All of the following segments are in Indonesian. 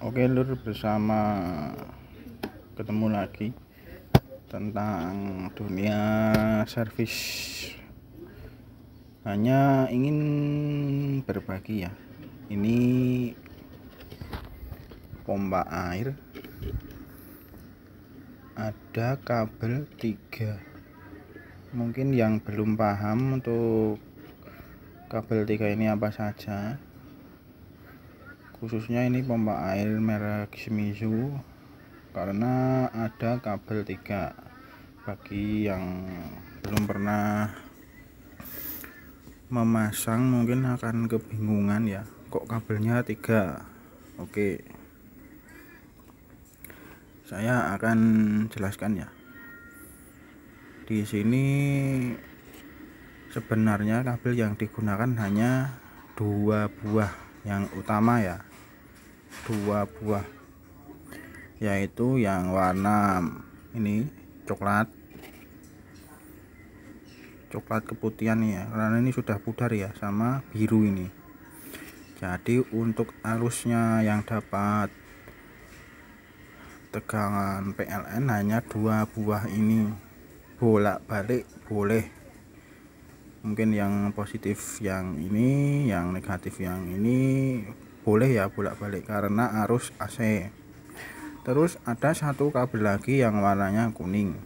Oke lur bersama ketemu lagi tentang dunia servis hanya ingin berbagi ya ini pompa air ada kabel tiga mungkin yang belum paham untuk kabel tiga ini apa saja khususnya ini pompa air merek Shimizu karena ada kabel tiga bagi yang belum pernah memasang mungkin akan kebingungan ya kok kabelnya tiga oke saya akan jelaskan ya di sini sebenarnya kabel yang digunakan hanya dua buah yang utama ya dua buah yaitu yang warna ini coklat coklat keputihan ya karena ini sudah pudar ya sama biru ini jadi untuk arusnya yang dapat tegangan PLN hanya dua buah ini bolak-balik boleh mungkin yang positif yang ini yang negatif yang ini boleh ya bolak-balik karena arus AC terus ada satu kabel lagi yang warnanya kuning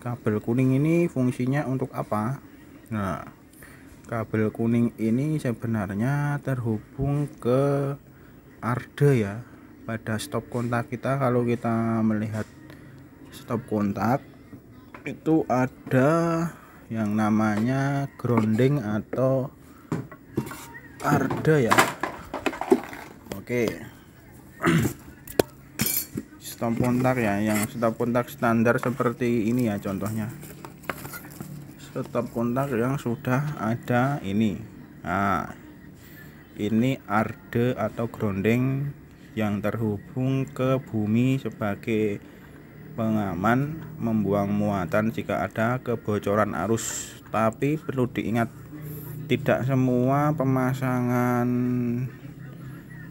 kabel kuning ini fungsinya untuk apa nah kabel kuning ini sebenarnya terhubung ke arde ya pada stop kontak kita kalau kita melihat stop kontak itu ada yang namanya grounding atau arde ya Oke. Sistem pontak ya, yang stop kontak standar seperti ini ya contohnya. Stop kontak yang sudah ada ini. Nah, ini arde atau grounding yang terhubung ke bumi sebagai pengaman membuang muatan jika ada kebocoran arus. Tapi perlu diingat tidak semua pemasangan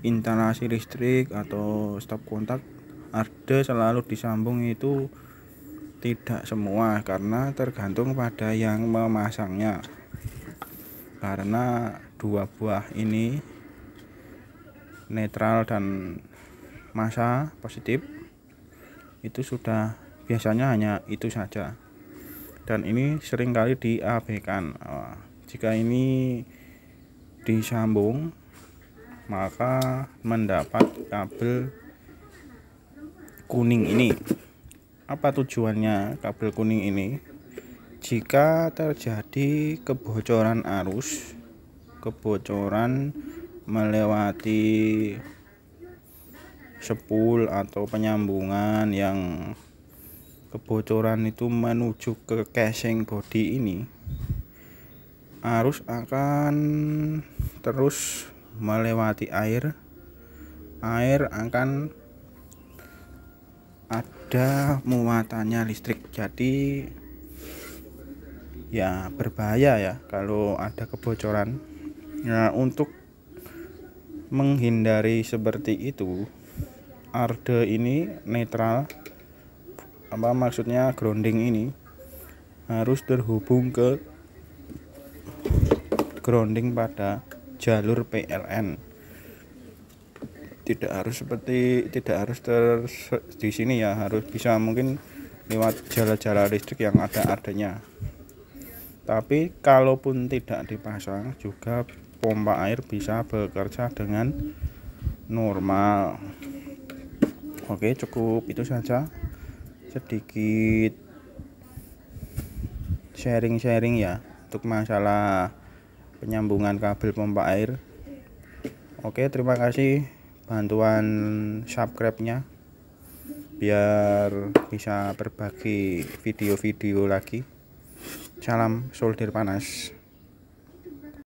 instalasi listrik atau stop kontak ada selalu disambung itu tidak semua karena tergantung pada yang memasangnya karena dua buah ini netral dan masa positif itu sudah biasanya hanya itu saja dan ini seringkali diabaikan jika ini disambung maka mendapat kabel kuning ini apa tujuannya kabel kuning ini jika terjadi kebocoran arus kebocoran melewati sepul atau penyambungan yang kebocoran itu menuju ke casing body ini arus akan terus melewati air air akan ada muatannya listrik jadi ya berbahaya ya kalau ada kebocoran nah untuk menghindari seperti itu arde ini netral apa maksudnya grounding ini harus terhubung ke grounding pada jalur PLN tidak harus seperti tidak harus ter di sini ya harus bisa mungkin lewat jala-jala listrik yang ada adanya tapi kalaupun tidak dipasang juga pompa air bisa bekerja dengan normal oke cukup itu saja sedikit sharing-sharing ya untuk masalah penyambungan kabel pompa air oke terima kasih bantuan subscribe-nya biar bisa berbagi video-video lagi salam solder panas